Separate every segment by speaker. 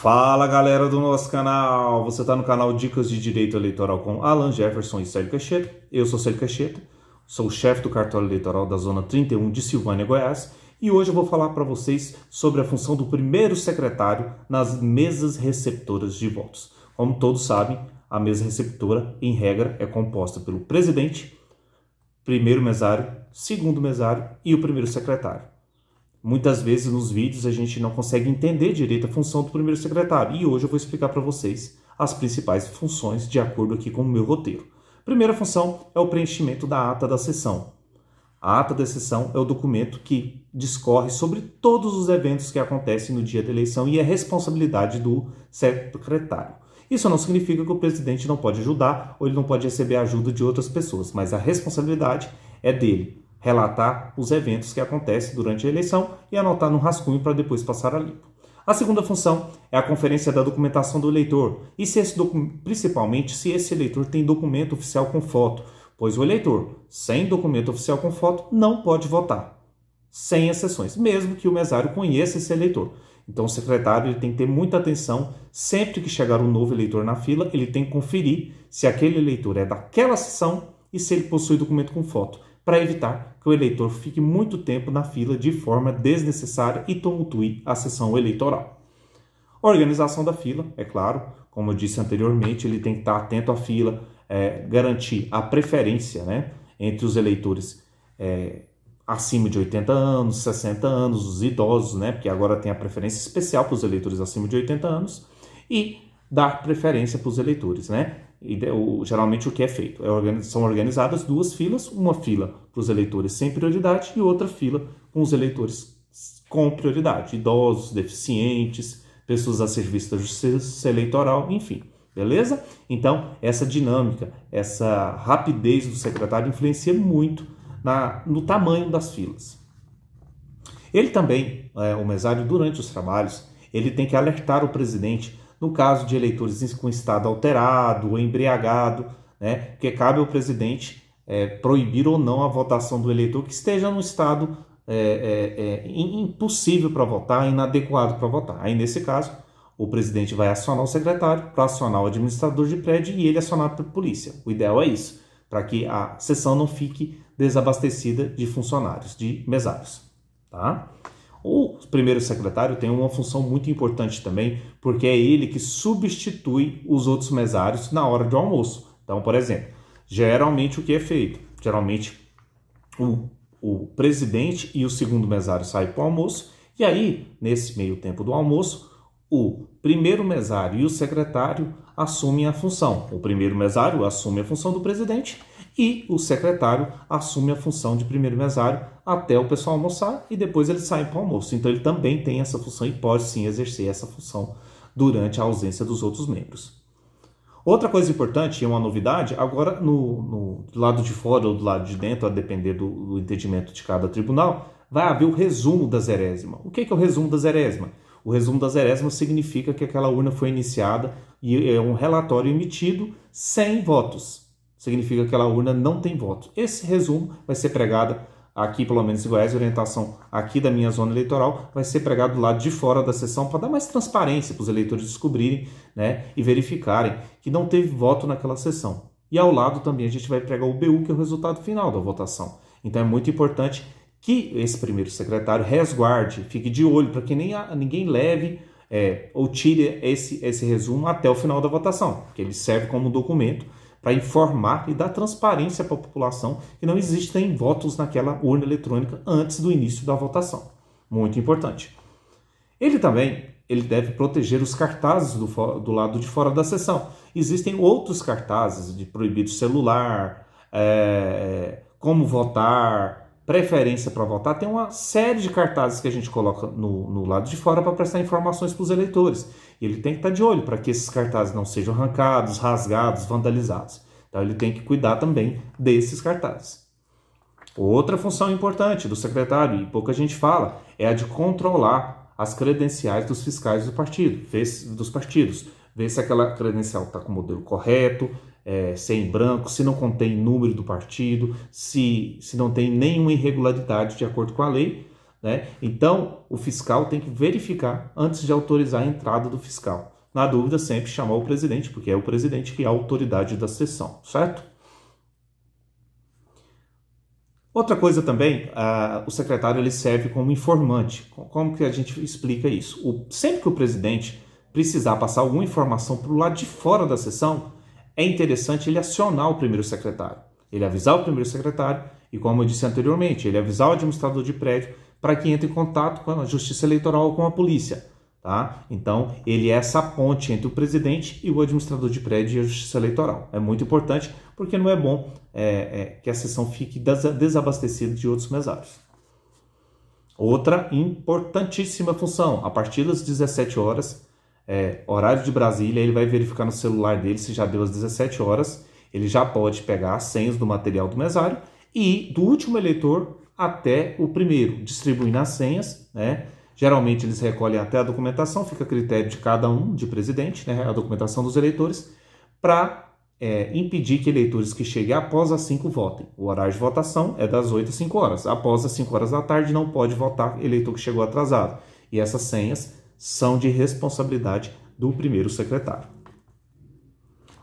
Speaker 1: Fala galera do nosso canal, você está no canal Dicas de Direito Eleitoral com Alan Jefferson e Célio Cacheta. Eu sou Célio Cacheta, sou chefe do cartório eleitoral da Zona 31 de Silvânia, Goiás, e hoje eu vou falar para vocês sobre a função do primeiro secretário nas mesas receptoras de votos. Como todos sabem, a mesa receptora, em regra, é composta pelo presidente, primeiro mesário, segundo mesário e o primeiro secretário. Muitas vezes nos vídeos a gente não consegue entender direito a função do primeiro secretário e hoje eu vou explicar para vocês as principais funções de acordo aqui com o meu roteiro. Primeira função é o preenchimento da ata da sessão. A ata da sessão é o documento que discorre sobre todos os eventos que acontecem no dia da eleição e é responsabilidade do secretário. Isso não significa que o presidente não pode ajudar ou ele não pode receber a ajuda de outras pessoas, mas a responsabilidade é dele relatar os eventos que acontecem durante a eleição e anotar no rascunho para depois passar a limpo. A segunda função é a conferência da documentação do eleitor, e se esse principalmente se esse eleitor tem documento oficial com foto, pois o eleitor sem documento oficial com foto não pode votar, sem exceções, mesmo que o mesário conheça esse eleitor. Então o secretário ele tem que ter muita atenção, sempre que chegar um novo eleitor na fila, ele tem que conferir se aquele eleitor é daquela sessão e se ele possui documento com foto para evitar que o eleitor fique muito tempo na fila de forma desnecessária e tumultue a sessão eleitoral. A organização da fila, é claro, como eu disse anteriormente, ele tem que estar atento à fila, é, garantir a preferência né, entre os eleitores é, acima de 80 anos, 60 anos, os idosos, né, porque agora tem a preferência especial para os eleitores acima de 80 anos, e dar preferência para os eleitores, né, geralmente o que é feito? É são organizadas duas filas, uma fila para os eleitores sem prioridade e outra fila com os eleitores com prioridade, idosos, deficientes, pessoas a serviço da justiça eleitoral, enfim. Beleza? Então, essa dinâmica, essa rapidez do secretário influencia muito na, no tamanho das filas. Ele também, é, o mesário, durante os trabalhos, ele tem que alertar o presidente no caso de eleitores com estado alterado ou embriagado, né, que cabe ao presidente é, proibir ou não a votação do eleitor que esteja no estado é, é, é impossível para votar, inadequado para votar. Aí, nesse caso, o presidente vai acionar o secretário para acionar o administrador de prédio e ele acionar a polícia. O ideal é isso, para que a sessão não fique desabastecida de funcionários, de mesários. Tá? O primeiro secretário tem uma função muito importante também, porque é ele que substitui os outros mesários na hora do almoço. Então, por exemplo, geralmente o que é feito? Geralmente o, o presidente e o segundo mesário saem para o almoço, e aí, nesse meio tempo do almoço, o primeiro mesário e o secretário assumem a função. O primeiro mesário assume a função do presidente e o secretário assume a função de primeiro mesário até o pessoal almoçar e depois ele sai para o almoço. Então ele também tem essa função e pode sim exercer essa função durante a ausência dos outros membros. Outra coisa importante e uma novidade, agora no, no, lado de fora ou do lado de dentro, a depender do, do entendimento de cada tribunal, vai haver o resumo da zerésima. O que é, que é o resumo da zerésima? O resumo da zerésima significa que aquela urna foi iniciada e é um relatório emitido sem votos significa que aquela urna não tem voto. Esse resumo vai ser pregado aqui, pelo menos em Goiás, orientação aqui da minha zona eleitoral, vai ser pregado do lado de fora da sessão para dar mais transparência para os eleitores descobrirem né, e verificarem que não teve voto naquela sessão. E ao lado também a gente vai pregar o BU, que é o resultado final da votação. Então é muito importante que esse primeiro secretário resguarde, fique de olho para que nem a, ninguém leve é, ou tire esse, esse resumo até o final da votação, que ele serve como documento para informar e dar transparência para a população que não existem votos naquela urna eletrônica antes do início da votação. Muito importante. Ele também ele deve proteger os cartazes do, do lado de fora da sessão. Existem outros cartazes de proibido celular, é, como votar, preferência para votar, tem uma série de cartazes que a gente coloca no, no lado de fora para prestar informações para os eleitores. Ele tem que estar tá de olho para que esses cartazes não sejam arrancados, rasgados, vandalizados. Então ele tem que cuidar também desses cartazes. Outra função importante do secretário, e pouca gente fala, é a de controlar as credenciais dos fiscais do partido, dos partidos. Ver se aquela credencial está com o modelo correto, é, se é em branco, se não contém número do partido, se, se não tem nenhuma irregularidade de acordo com a lei. Né? Então, o fiscal tem que verificar antes de autorizar a entrada do fiscal. Na dúvida, sempre chamar o presidente, porque é o presidente que é a autoridade da sessão, certo? Outra coisa também, o secretário ele serve como informante. Como que a gente explica isso? O, sempre que o presidente precisar passar alguma informação para o lado de fora da sessão, é interessante ele acionar o primeiro secretário. Ele avisar o primeiro secretário e, como eu disse anteriormente, ele avisar o administrador de prédio para que entre em contato com a Justiça Eleitoral ou com a polícia. Tá? Então, ele é essa ponte entre o presidente e o administrador de prédio e a Justiça Eleitoral. É muito importante porque não é bom é, é, que a sessão fique desabastecida de outros mesários. Outra importantíssima função, a partir das 17 horas, é, horário de Brasília, ele vai verificar no celular dele se já deu as 17 horas, ele já pode pegar as senhas do material do mesário e do último eleitor até o primeiro, distribuindo as senhas, né? Geralmente eles recolhem até a documentação, fica a critério de cada um, de presidente, né? A documentação dos eleitores, para é, impedir que eleitores que cheguem após as 5 votem. O horário de votação é das 8 às 5 horas. Após as 5 horas da tarde, não pode votar eleitor que chegou atrasado. E essas senhas são de responsabilidade do primeiro secretário.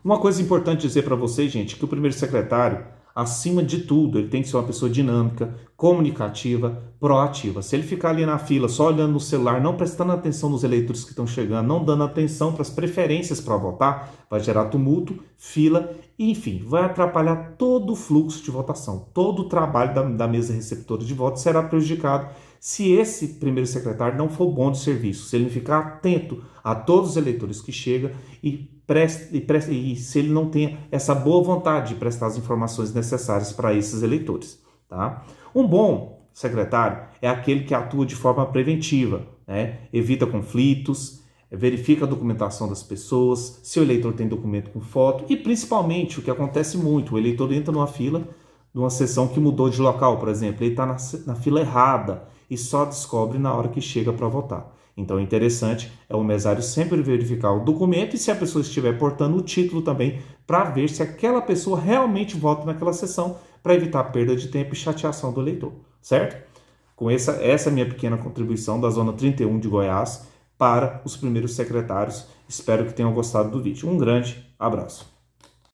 Speaker 1: Uma coisa importante dizer para vocês, gente, que o primeiro secretário, acima de tudo, ele tem que ser uma pessoa dinâmica, comunicativa, proativa. Se ele ficar ali na fila só olhando no celular, não prestando atenção nos eleitores que estão chegando, não dando atenção para as preferências para votar, vai gerar tumulto, fila, enfim, vai atrapalhar todo o fluxo de votação. Todo o trabalho da, da mesa receptora de votos será prejudicado se esse primeiro secretário não for bom de serviço, se ele ficar atento a todos os eleitores que chega e, preste, e, preste, e se ele não tem essa boa vontade de prestar as informações necessárias para esses eleitores, tá? Um bom secretário é aquele que atua de forma preventiva, né? Evita conflitos, verifica a documentação das pessoas, se o eleitor tem documento com foto e principalmente o que acontece muito, o eleitor entra numa fila de uma sessão que mudou de local, por exemplo, ele está na, na fila errada e só descobre na hora que chega para votar. Então, interessante é o mesário sempre verificar o documento e se a pessoa estiver portando o título também para ver se aquela pessoa realmente vota naquela sessão para evitar perda de tempo e chateação do eleitor, certo? Com essa, essa é minha pequena contribuição da Zona 31 de Goiás para os primeiros secretários. Espero que tenham gostado do vídeo. Um grande abraço.